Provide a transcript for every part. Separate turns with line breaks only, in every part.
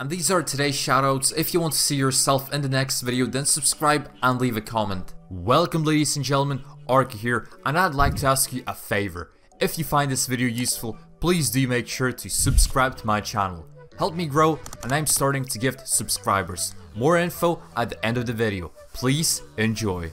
And these are today's shoutouts. If you want to see yourself in the next video, then subscribe and leave a comment. Welcome ladies and gentlemen, Arky here, and I'd like to ask you a favor. If you find this video useful, please do make sure to subscribe to my channel. Help me grow, and I'm starting to gift subscribers. More info at the end of the video. Please enjoy.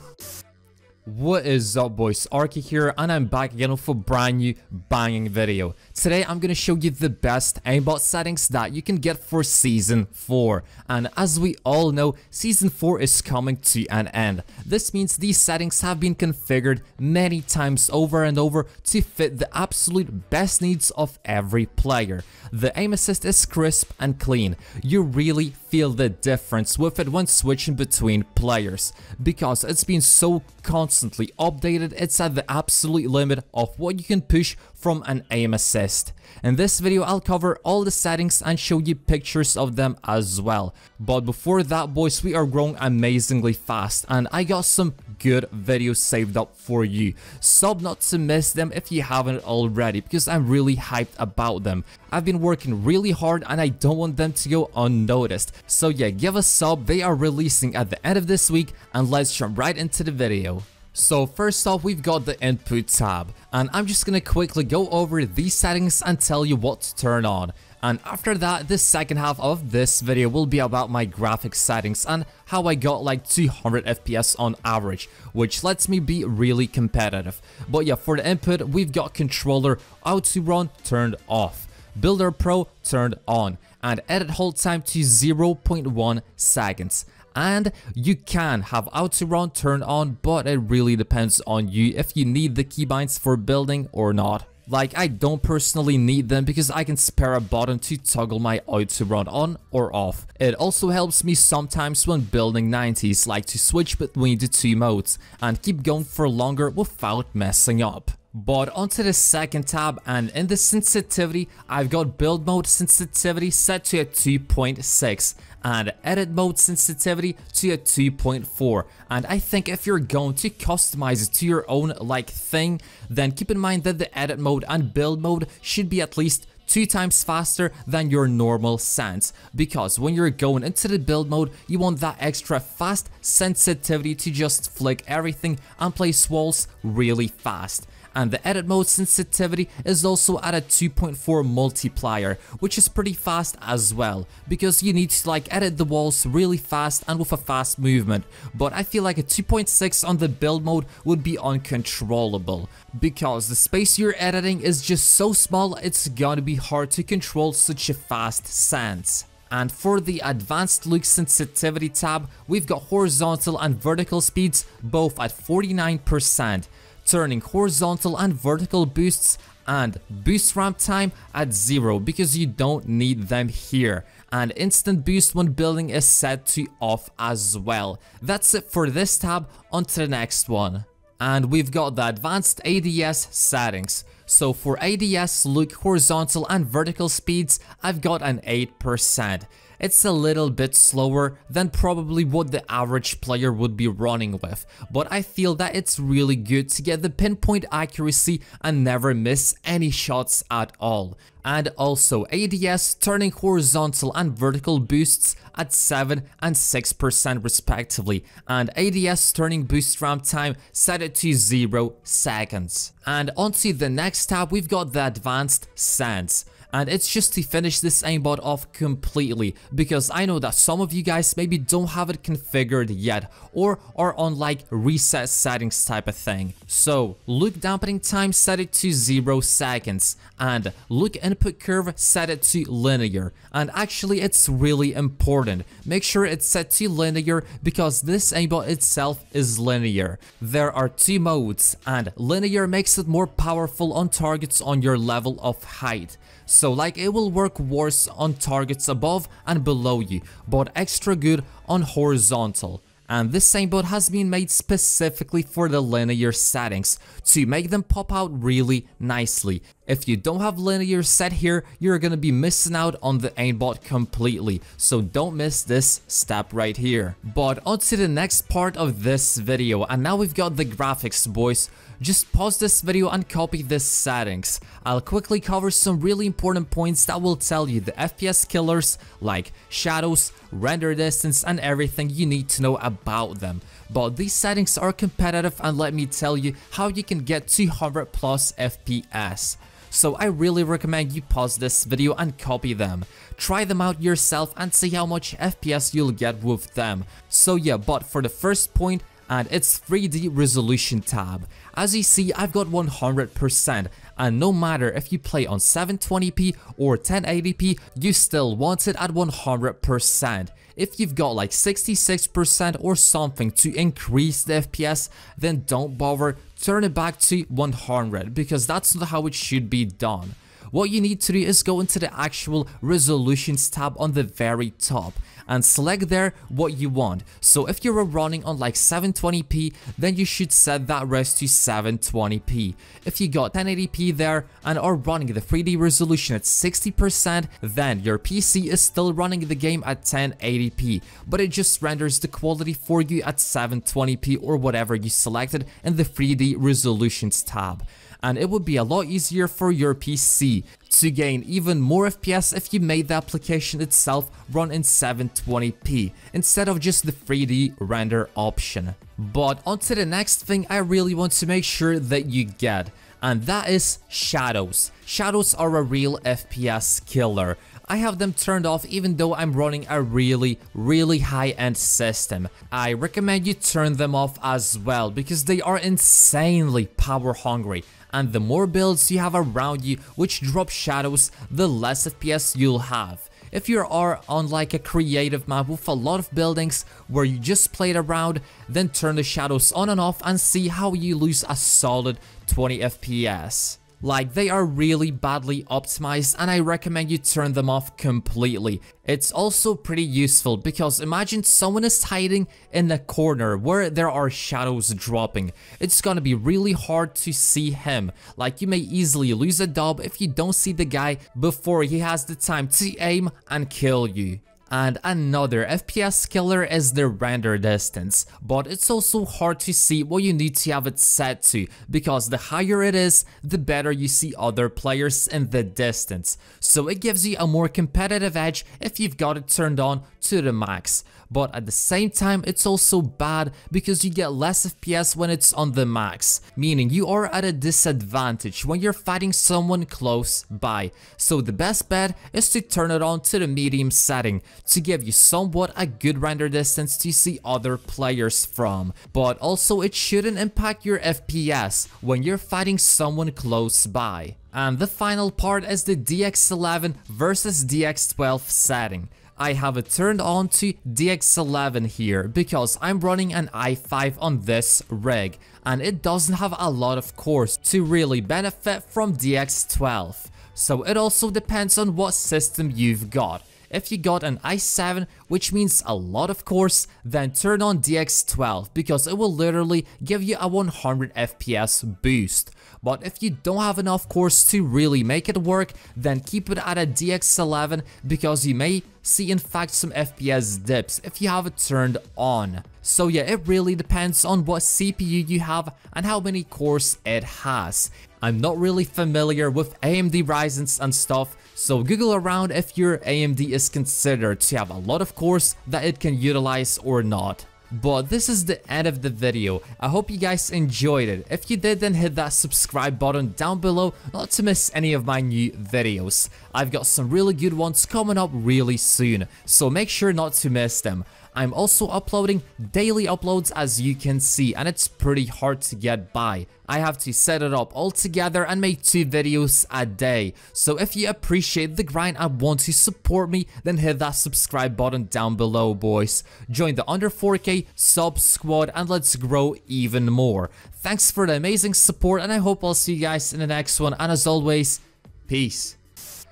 What is up boys, Arky here and I'm back again with a brand new banging video. Today I'm gonna show you the best aimbot settings that you can get for season 4. And as we all know, season 4 is coming to an end. This means these settings have been configured many times over and over to fit the absolute best needs of every player. The aim assist is crisp and clean. You really feel the difference with it when switching between players because it's been so constant constantly updated, it's at the absolute limit of what you can push from an aim assist. In this video I'll cover all the settings and show you pictures of them as well. But before that boys we are growing amazingly fast and I got some good videos saved up for you. Sub not to miss them if you haven't already because I'm really hyped about them. I've been working really hard and I don't want them to go unnoticed. So yeah give a sub they are releasing at the end of this week and let's jump right into the video. So first off we've got the input tab and I'm just gonna quickly go over these settings and tell you what to turn on and after that the second half of this video will be about my graphics settings and how I got like 200 FPS on average which lets me be really competitive. But yeah for the input we've got controller auto run turned off, builder pro turned on and edit hold time to 0.1 seconds and you can have run turned on but it really depends on you if you need the keybinds for building or not. Like I don't personally need them because I can spare a button to toggle my run on or off. It also helps me sometimes when building 90s like to switch between the two modes and keep going for longer without messing up. But onto the second tab and in the sensitivity, I've got build mode sensitivity set to a 2.6 and edit mode sensitivity to a 2.4 and I think if you're going to customize it to your own like thing then keep in mind that the edit mode and build mode should be at least two times faster than your normal sense because when you're going into the build mode you want that extra fast sensitivity to just flick everything and place walls really fast and the edit mode sensitivity is also at a 2.4 multiplier, which is pretty fast as well, because you need to like edit the walls really fast and with a fast movement, but I feel like a 2.6 on the build mode would be uncontrollable, because the space you're editing is just so small it's gonna be hard to control such a fast sense. And for the advanced look sensitivity tab, we've got horizontal and vertical speeds both at 49%, turning horizontal and vertical boosts and boost ramp time at 0 because you don't need them here and instant boost when building is set to off as well. That's it for this tab, on to the next one. And we've got the advanced ADS settings. So for ADS, look horizontal and vertical speeds, I've got an 8%. It's a little bit slower than probably what the average player would be running with, but I feel that it's really good to get the pinpoint accuracy and never miss any shots at all. And also ADS turning horizontal and vertical boosts at 7 and 6% respectively, and ADS turning boost ramp time set it to 0 seconds. And onto the next tab we've got the advanced sense and it's just to finish this aimbot off completely because I know that some of you guys maybe don't have it configured yet or are on like reset settings type of thing. So look dampening time set it to 0 seconds and look input curve set it to linear and actually it's really important. Make sure it's set to linear because this aimbot itself is linear. There are two modes and linear makes it more powerful on targets on your level of height. So like it will work worse on targets above and below you, but extra good on horizontal. And this same bot has been made specifically for the linear settings to make them pop out really nicely. If you don't have linear set here, you're gonna be missing out on the aimbot completely, so don't miss this step right here. But on to the next part of this video, and now we've got the graphics boys. Just pause this video and copy the settings. I'll quickly cover some really important points that will tell you the FPS killers like shadows, render distance and everything you need to know about them. But these settings are competitive and let me tell you how you can get 200 plus FPS so I really recommend you pause this video and copy them. Try them out yourself and see how much FPS you'll get with them. So yeah, but for the first point, and its 3D resolution tab. As you see, I've got 100% and no matter if you play on 720p or 1080p, you still want it at 100%. If you've got like 66% or something to increase the FPS, then don't bother turn it back to 100 because that's not how it should be done what you need to do is go into the actual resolutions tab on the very top and select there what you want. So if you're running on like 720p, then you should set that res to 720p. If you got 1080p there and are running the 3D resolution at 60%, then your PC is still running the game at 1080p, but it just renders the quality for you at 720p or whatever you selected in the 3D resolutions tab and it would be a lot easier for your PC to gain even more FPS if you made the application itself run in 720p instead of just the 3D render option. But onto the next thing I really want to make sure that you get and that is shadows. Shadows are a real FPS killer. I have them turned off even though I'm running a really, really high-end system. I recommend you turn them off as well because they are insanely power hungry and the more builds you have around you which drop shadows, the less FPS you'll have. If you are on like a creative map with a lot of buildings where you just played around, then turn the shadows on and off and see how you lose a solid 20 FPS. Like, they are really badly optimized and I recommend you turn them off completely. It's also pretty useful because imagine someone is hiding in a corner where there are shadows dropping. It's gonna be really hard to see him. Like, you may easily lose a dub if you don't see the guy before he has the time to aim and kill you and another FPS killer is the render distance, but it's also hard to see what you need to have it set to, because the higher it is, the better you see other players in the distance, so it gives you a more competitive edge if you've got it turned on to the max. But at the same time, it's also bad because you get less FPS when it's on the max, meaning you are at a disadvantage when you're fighting someone close by. So the best bet is to turn it on to the medium setting to give you somewhat a good render distance to see other players from, but also it shouldn't impact your FPS when you're fighting someone close by. And the final part is the DX11 versus DX12 setting. I have it turned on to DX11 here because I'm running an i5 on this rig and it doesn't have a lot of cores to really benefit from DX12. So it also depends on what system you've got. If you got an i7, which means a lot of cores, then turn on DX12 because it will literally give you a 100 FPS boost. But if you don't have enough cores to really make it work, then keep it at a DX11 because you may see in fact some FPS dips if you have it turned on. So yeah, it really depends on what CPU you have and how many cores it has. I'm not really familiar with AMD Ryzen's and stuff, so google around if your AMD is considered to have a lot of cores that it can utilize or not. But this is the end of the video. I hope you guys enjoyed it. If you did then hit that subscribe button down below not to miss any of my new videos. I've got some really good ones coming up really soon so make sure not to miss them. I'm also uploading daily uploads as you can see and it's pretty hard to get by. I have to set it up all together and make two videos a day. So if you appreciate the grind and want to support me, then hit that subscribe button down below boys. Join the under 4k sub squad and let's grow even more. Thanks for the amazing support and I hope I'll see you guys in the next one and as always, peace.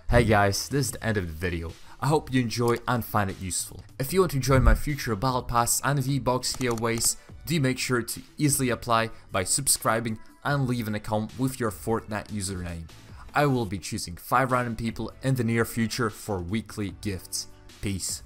Hey guys, this is the end of the video. I hope you enjoy and find it useful. If you want to join my future Battle Pass and V-Box giveaways, do make sure to easily apply by subscribing and leave an account with your Fortnite username. I will be choosing 5 random people in the near future for weekly gifts. Peace.